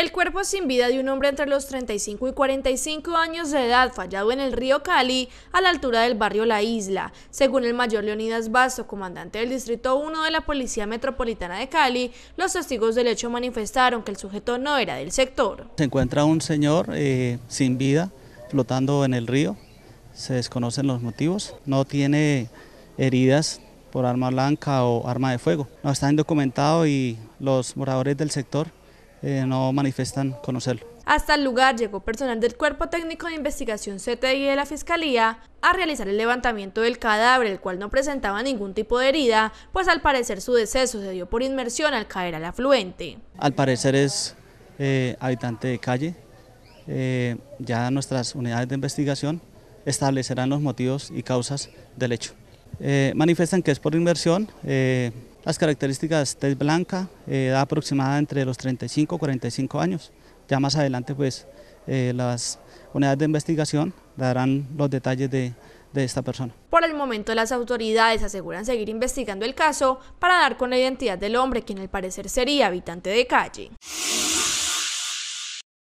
El cuerpo sin vida de un hombre entre los 35 y 45 años de edad fallado en el río Cali, a la altura del barrio La Isla. Según el mayor Leonidas Basto, comandante del Distrito 1 de la Policía Metropolitana de Cali, los testigos del hecho manifestaron que el sujeto no era del sector. Se encuentra un señor eh, sin vida flotando en el río, se desconocen los motivos, no tiene heridas por arma blanca o arma de fuego. No está indocumentado y los moradores del sector eh, no manifiestan conocerlo. Hasta el lugar llegó personal del Cuerpo Técnico de Investigación CTI de la Fiscalía a realizar el levantamiento del cadáver, el cual no presentaba ningún tipo de herida, pues al parecer su deceso se dio por inmersión al caer al afluente. Al parecer es eh, habitante de calle. Eh, ya nuestras unidades de investigación establecerán los motivos y causas del hecho. manifiestan que es por inmersión, las características es blanca, edad eh, aproximada entre los 35 y 45 años. Ya más adelante pues eh, las unidades de investigación darán los detalles de, de esta persona. Por el momento las autoridades aseguran seguir investigando el caso para dar con la identidad del hombre, quien al parecer sería habitante de calle.